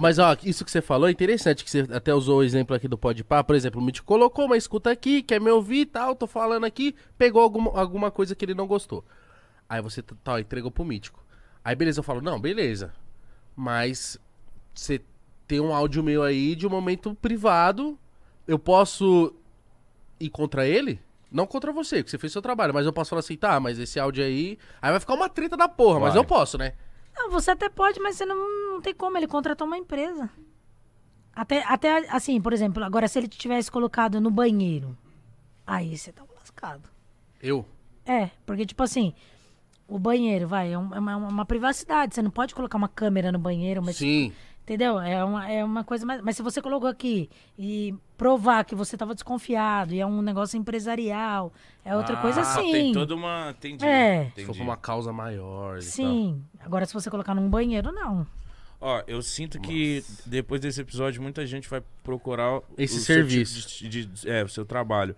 Mas ó, isso que você falou é interessante, que você até usou o exemplo aqui do Podpah, por exemplo, me colocou uma escuta aqui, quer me ouvir e tal, tô falando aqui, pegou alguma, alguma coisa que ele não gostou. Aí você tá, entregou pro Mítico. Aí beleza, eu falo, não, beleza. Mas você tem um áudio meu aí de um momento privado, eu posso ir contra ele? Não contra você, porque você fez seu trabalho, mas eu posso falar assim, tá, mas esse áudio aí. Aí vai ficar uma treta da porra, vai. mas eu posso, né? Não, você até pode, mas você não não tem como, ele contratou uma empresa. Até, até assim, por exemplo, agora se ele tivesse colocado no banheiro, aí você tá lascado. Eu? É, porque tipo assim, o banheiro, vai, é, é uma, uma, privacidade. Você não pode colocar uma câmera no banheiro, mas. Sim. Entendeu? É uma, é uma coisa mais. Mas se você colocou aqui e provar que você estava desconfiado e é um negócio empresarial, é outra ah, coisa assim. Tem toda uma. Entendi. É. Entendi. Se for uma causa maior. Sim. Agora, se você colocar num banheiro, não. Ó, eu sinto Nossa. que depois desse episódio muita gente vai procurar esse serviço seu, de, de, de, é, o seu trabalho.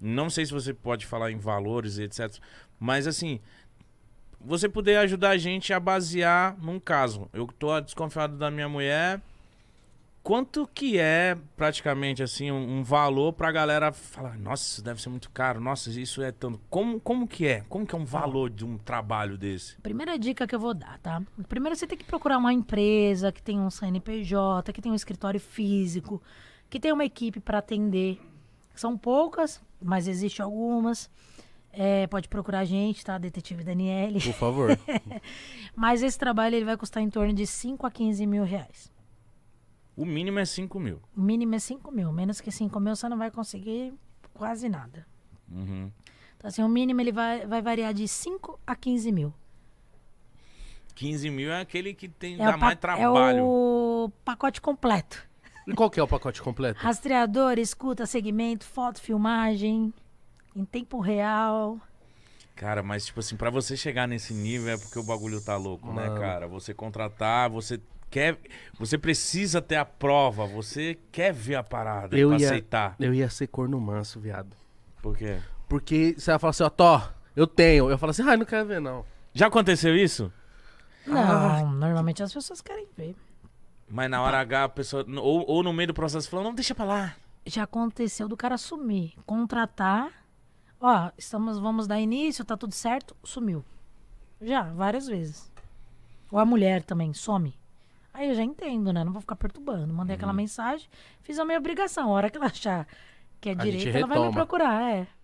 Não sei se você pode falar em valores e etc, mas assim, você poder ajudar a gente a basear num caso. Eu tô desconfiado da minha mulher, Quanto que é praticamente assim um, valor para a galera falar, nossa, isso deve ser muito caro, nossa, isso é tanto. Como, como que é? Como que é um valor de um trabalho desse? Primeira dica que eu vou dar, tá? Primeiro você tem que procurar uma empresa que tem um CNPJ, que tem um escritório físico, que tem uma equipe para atender. São poucas, mas existem algumas. É, pode procurar a gente, tá? Detetive Daniele. Por favor. mas esse trabalho ele vai custar em torno de 5 a 15 mil reais. O mínimo é 5 mil. O mínimo é 5 mil. Menos que 5 mil você não vai conseguir quase nada. Uhum. Então, assim, o mínimo ele vai, vai variar de 5 a 15 mil. 15 mil é aquele que tem, é dá mais trabalho. É o pacote completo. E qual que é o pacote completo? Rastreador, escuta, segmento, foto, filmagem, em tempo real. Cara, mas tipo assim, para você chegar nesse nível é porque o bagulho tá louco, né, Mano. né, cara? Você contratar, você quer, você precisa ter a prova, você quer ver a parada eu pra ia, aceitar. Eu ia ser corno manso, viado. Por quê? Porque você ia falar assim, ó, tô, eu tenho. Eu falo assim, ai, não quero ver não. Já aconteceu isso? Não, ah, normalmente as pessoas querem ver. Mas na hora tá. H, a pessoa. Ou, ou no meio do processo falando, não, deixa pra lá. Já aconteceu do cara sumir, contratar ó, estamos, vamos dar início, tá tudo certo, sumiu. Já, várias vezes. Ou a mulher também, some. Aí eu já entendo, né? Não vou ficar perturbando. Mandei uhum. aquela mensagem, fiz a minha obrigação. A hora que ela achar que é direito, ela vai me procurar, é.